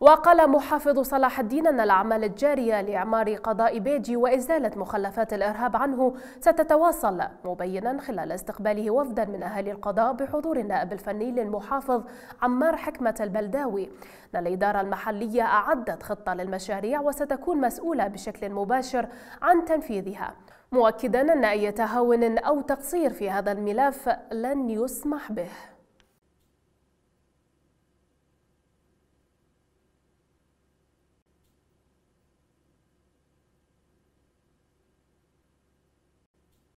وقال محافظ صلاح الدين أن الأعمال الجارية لإعمار قضاء بيجي وإزالة مخلفات الإرهاب عنه ستتواصل مبينا خلال استقباله وفدا من أهالي القضاء بحضور النائب الفني للمحافظ عمار حكمة البلداوي أن الإدارة المحلية أعدت خطة للمشاريع وستكون مسؤولة بشكل مباشر عن تنفيذها مؤكدا أن أي تهاون أو تقصير في هذا الملف لن يسمح به